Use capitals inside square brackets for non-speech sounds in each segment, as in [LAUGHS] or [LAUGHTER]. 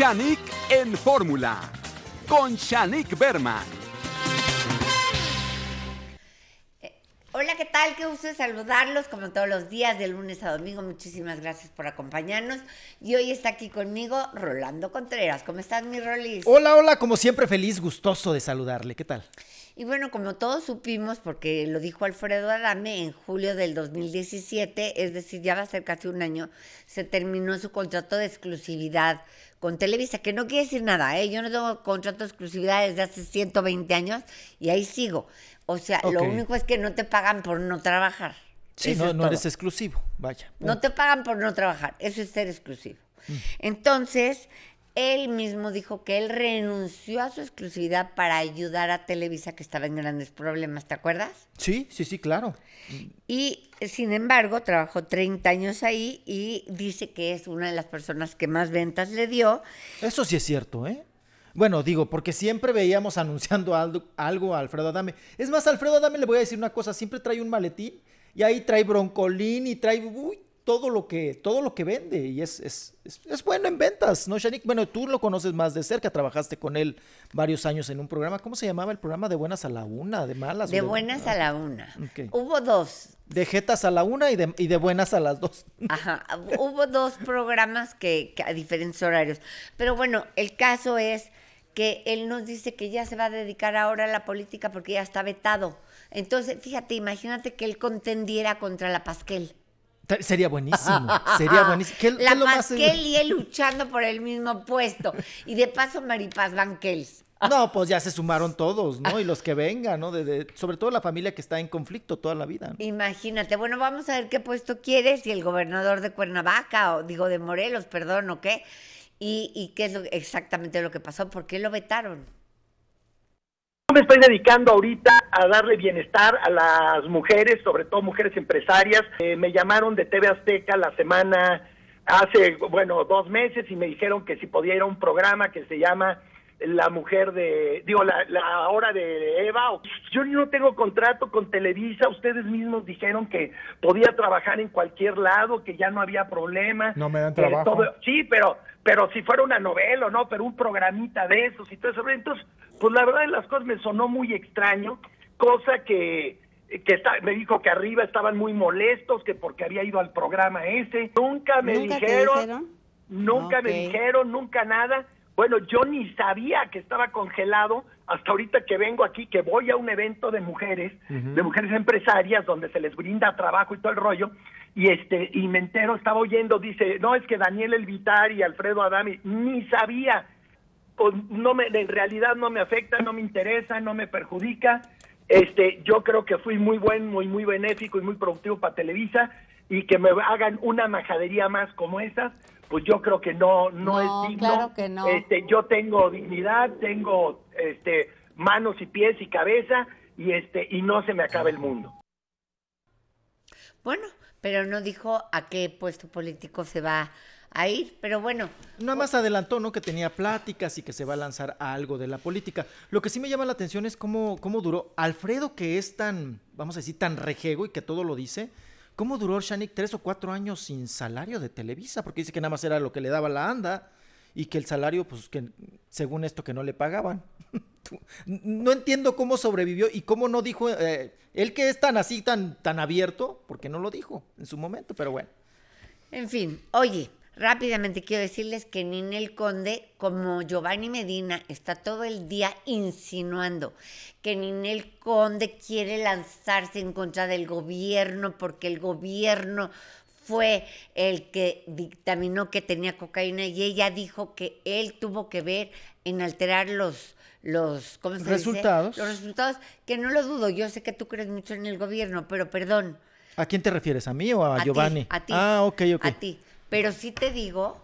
Shanik en fórmula con Shanik Berman. Eh, hola, ¿qué tal? Qué gusto saludarlos como todos los días, de lunes a domingo. Muchísimas gracias por acompañarnos. Y hoy está aquí conmigo Rolando Contreras. ¿Cómo estás, mi Rolis? Hola, hola, como siempre feliz, gustoso de saludarle. ¿Qué tal? Y bueno, como todos supimos, porque lo dijo Alfredo Adame, en julio del 2017, es decir, ya va a ser casi un año, se terminó su contrato de exclusividad con Televisa, que no quiere decir nada, ¿eh? yo no tengo contrato de exclusividad desde hace 120 años y ahí sigo. O sea, lo único es que no te pagan por no trabajar. Sí, no, no eres exclusivo, vaya. No te pagan por no trabajar, eso es ser exclusivo. Mm. Entonces, él mismo dijo que él renunció a su exclusividad para ayudar a Televisa, que estaba en grandes problemas, ¿te acuerdas? Sí, sí, sí, claro. Y sin embargo, trabajó 30 años ahí y dice que es una de las personas que más ventas le dio. Eso sí es cierto, ¿eh? Bueno, digo, porque siempre veíamos anunciando algo, a Alfredo Adame. Es más, Alfredo Adame le voy a decir una cosa, siempre trae un maletín y ahí trae broncolín y trae... Uy, todo lo que, todo lo que vende y es, es, es, bueno en ventas, ¿no, Shanik? Bueno, tú lo conoces más de cerca, trabajaste con él varios años en un programa. ¿Cómo se llamaba el programa? ¿De buenas a la una? ¿De malas? De, buenas a la una. Hubo dos. De jetas a la una y de, y de buenas a las dos. Ajá, hubo dos programas que a diferentes horarios. Pero bueno, el caso es que él nos dice que ya se va a dedicar ahora a la política porque ya está vetado. Entonces, fíjate, imagínate que él contendiera contra la Pasquel. Sería buenísimo, [LAUGHS] sería buenísimo. la luchando por el mismo puesto. Y de paso Maripaz Vanquels. No, pues ya se sumaron todos, ¿no? Y los que vengan, ¿no? De, sobre todo la familia que está en conflicto toda la vida. Imagínate. Bueno, vamos a ver qué puesto quieres, si el gobernador de Cuernavaca, o digo de Morelos, perdón, o qué. Y, qué es exactamente lo que pasó, por qué lo vetaron me estoy dedicando ahorita a darle bienestar a las mujeres, sobre todo mujeres empresarias. Eh, me llamaron de TV Azteca la semana, hace, bueno, dos meses y me dijeron que si podía ir a un programa que se llama la mujer de, digo, la, hora de Eva. Yo no tengo contrato con Televisa, ustedes mismos dijeron que podía trabajar en cualquier lado, que ya no había problema. No me dan eh, trabajo. sí, pero pero si fuera una novela o no, pero un programita de esos y todo eso. Entonces, pues la verdad de las cosas me sonó muy extraño, cosa que, que me dijo que arriba estaban muy molestos, que porque había ido al programa ese. Nunca me dijeron, nunca me dijeron, nunca nada. Bueno, yo ni sabía que estaba congelado hasta ahorita que vengo aquí, que voy a un evento de mujeres, de mujeres empresarias, donde se les brinda trabajo y todo el rollo y este y me entero, estaba oyendo, dice, no, es que Daniel Elvitar y Alfredo Adami, ni sabía, no me, en realidad no me afecta, no me interesa, no me perjudica, este, yo creo que fui muy buen, muy, muy benéfico y muy productivo para Televisa, y que me hagan una majadería más como esa, pues yo creo que no, no, es digno. Este, yo tengo dignidad, tengo este manos y pies y cabeza, y este, y no se me acaba el mundo. Bueno, pero no dijo a qué puesto político se va a ir, pero bueno. Nada más adelantó, ¿no? Que tenía pláticas y que se va a lanzar a algo de la política. Lo que sí me llama la atención es cómo, cómo duró Alfredo, que es tan, vamos a decir, tan rejego y que todo lo dice. ¿Cómo duró Shanik tres o cuatro años sin salario de Televisa? Porque dice que nada más era lo que le daba la anda y que el salario, pues, que según esto que no le pagaban no entiendo cómo sobrevivió y cómo no dijo, eh, él que es tan así, tan, tan abierto, porque no lo dijo en su momento, pero bueno. En fin, oye, rápidamente quiero decirles que Ninel Conde, como Giovanni Medina, está todo el día insinuando que Ninel Conde quiere lanzarse en contra del gobierno porque el gobierno fue el que dictaminó que tenía cocaína y ella dijo que él tuvo que ver en alterar los los resultados. Los resultados, que no lo dudo, yo sé que tú crees mucho en el gobierno, pero perdón. ¿A quién te refieres? ¿A mí o a, Giovanni? a ti. Ah, ok, ok. A ti. Pero sí te digo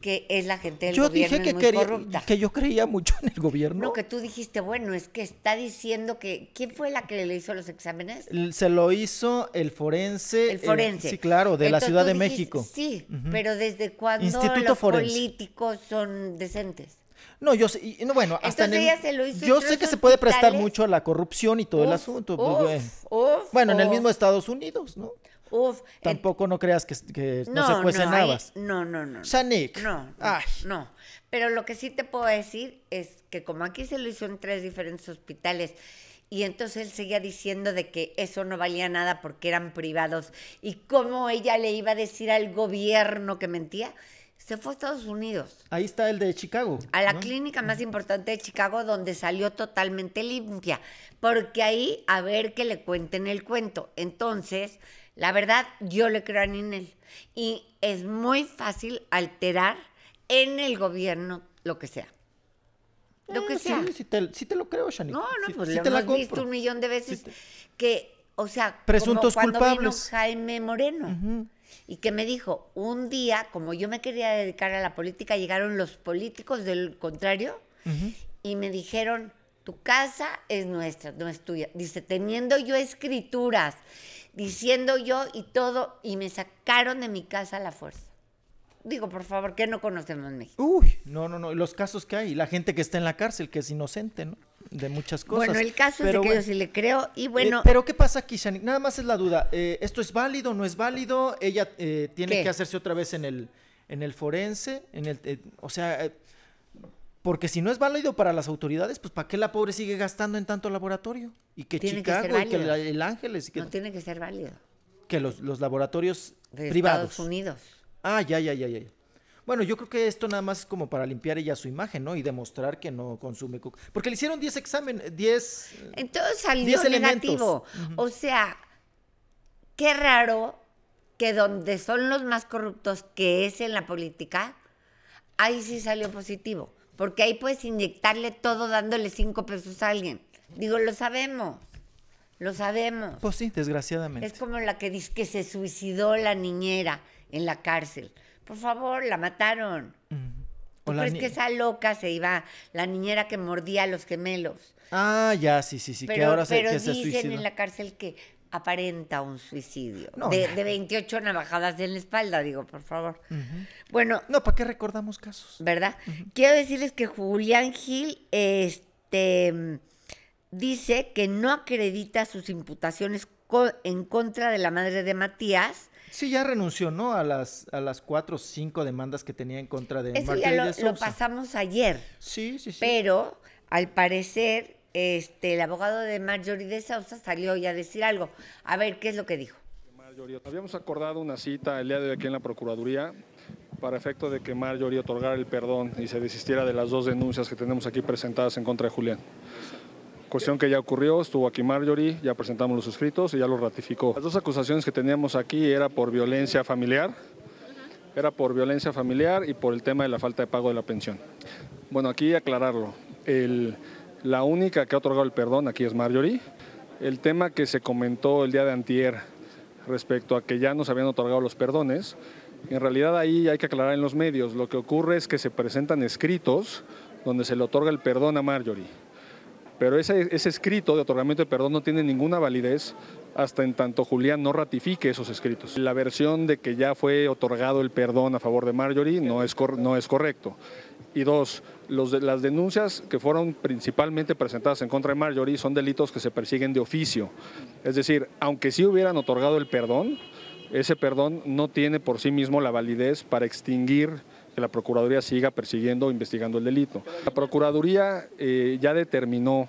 que es la gente del yo gobierno. Yo dije que, que yo creía mucho en el gobierno. Lo que tú dijiste, bueno, es que está diciendo que. ¿Quién fue la que le hizo los exámenes? Se lo hizo el forense. El forense. sí, claro, de la Ciudad de México. Sí, pero ¿desde cuándo los políticos son decentes? No, yo sé, no, bueno, hasta en Yo sé que se puede prestar mucho a la corrupción y todo el asunto. Pues, bueno, en el mismo Estados Unidos, ¿no? Uf, Tampoco no creas que, no, se cuecen no, No, no, no. Sanic. No, no, Pero lo que sí te puedo decir es que como aquí se lo hizo en tres diferentes hospitales y entonces él seguía diciendo de que eso no valía nada porque eran privados y cómo ella le iba a decir al gobierno que mentía, se fue a Estados Unidos. Ahí está el de Chicago. A la clínica más importante de Chicago, donde salió totalmente limpia. Porque ahí, a ver que le cuenten el cuento. Entonces, la verdad, yo le creo a Ninel. Y es muy fácil alterar en el gobierno lo que sea. Lo que eh, sea. Sí, te, lo creo, Shani. No, no, sí, pues lo te hemos visto un millón de veces que, o sea, presuntos culpables. cuando Vino Jaime Moreno. Y que me dijo, un día, como yo me quería dedicar a la política, llegaron los políticos del contrario y me dijeron, tu casa es nuestra, no es tuya. Dice, teniendo yo escrituras diciendo yo y todo, y me sacaron de mi casa a la fuerza. Digo, por favor, que no conocemos México. Uy, no, no, no, los casos que hay, la gente que está en la cárcel, que es inocente, ¿no? De muchas cosas. Bueno, el caso es que yo sí le creo y eh, bueno... pero ¿qué pasa aquí, Shani? Nada más es la duda, eh, ¿esto es válido, no es válido? Ella eh, tiene que hacerse otra vez en el, en el forense, en el, o sea... Porque si no es válido para las autoridades, pues ¿para qué la pobre sigue gastando en tanto laboratorio? Y que Chicago, y que el Ángeles. Y que... No tiene que ser válido. Que los, laboratorios de Estados Unidos. Ah, ya, ya, ya, ya. Bueno, yo creo que esto nada más es como para limpiar ella su imagen, ¿no? Y demostrar que no consume coca. Porque le hicieron 10 exámenes, 10... Entonces salió negativo. O sea, qué raro que donde son los más corruptos, que es en la política, ahí sí salió positivo porque ahí puedes inyectarle todo dándole cinco pesos a alguien. Digo, lo sabemos, lo sabemos. Pues sí, desgraciadamente. Es como la que dice que se suicidó la niñera en la cárcel. Por favor, la mataron. Mm. es que esa loca se iba, la niñera que mordía a los gemelos? Ah, ya, sí, sí, sí, pero, ahora que dicen en la cárcel que aparenta un suicidio. de, 28 navajadas en la espalda, digo, por favor. Bueno. No, ¿para qué recordamos casos? ¿Verdad? Quiero decirles que Julián Gil este, dice que no acredita sus imputaciones en contra de la madre de Matías. Sí, ya renunció, ¿no? A las, a las cuatro o cinco demandas que tenía en contra de Eso lo pasamos ayer. Sí, sí, sí. Pero, al parecer, este, el abogado de Marjorie de Sousa salió ya a decir algo. A ver, ¿qué es lo que dijo? habíamos acordado una cita el día de hoy aquí en la Procuraduría para efecto de que Marjorie otorgara el perdón y se desistiera de las dos denuncias que tenemos aquí presentadas en contra de Julián. Cuestión que ya ocurrió, estuvo aquí Marjorie, ya presentamos los escritos y ya lo ratificó. Las dos acusaciones que teníamos aquí era por violencia familiar, era por violencia familiar y por el tema de la falta de pago de la pensión. Bueno, aquí aclararlo. El, la única que ha otorgado el perdón aquí es Marjorie. El tema que se comentó el día de antier respecto a que ya no se habían otorgado los perdones, en realidad ahí hay que aclarar en los medios. Lo que ocurre es que se presentan escritos donde se le otorga el perdón a Marjorie pero ese, escrito de otorgamiento de perdón no tiene ninguna validez hasta en tanto Julián no ratifique esos escritos. La versión de que ya fue otorgado el perdón a favor de Marjorie no es, no es correcto. Y dos, las denuncias que fueron principalmente presentadas en contra de Marjorie son delitos que se persiguen de oficio. Es decir, aunque sí hubieran otorgado el perdón, ese perdón no tiene por sí mismo la validez para extinguir la Procuraduría siga persiguiendo investigando el delito. La Procuraduría eh, ya determinó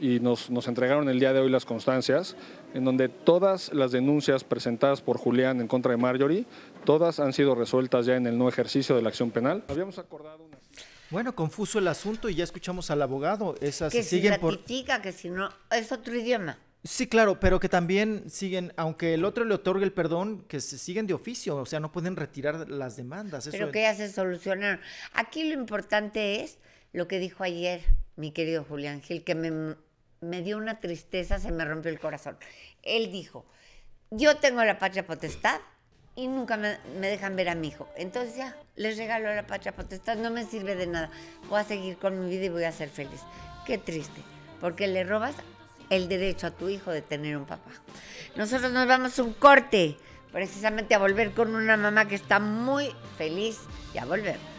y nos, nos, entregaron el día de hoy las constancias, en donde todas las denuncias presentadas por Julián en contra de Marjorie, todas han sido resueltas ya en el no ejercicio de la acción penal. Habíamos acordado Bueno, confuso el asunto y ya escuchamos al abogado. Esa que que si no, es otro idioma. Sí, claro, pero que también siguen, aunque el otro le otorgue el perdón, que se siguen de oficio, o sea, no pueden retirar las demandas. pero que ya se solucionaron. Aquí lo importante es lo que dijo ayer mi querido Julián Gil, que me, me dio una tristeza, se me rompió el corazón. Él dijo, yo tengo la patria potestad y nunca me, me, dejan ver a mi hijo. Entonces ya, les regalo la patria potestad, no me sirve de nada. Voy a seguir con mi vida y voy a ser feliz. Qué triste, porque le robas el derecho a tu hijo de tener un papá. Nosotros nos vamos un corte, precisamente a volver con una mamá que está muy feliz y a volver.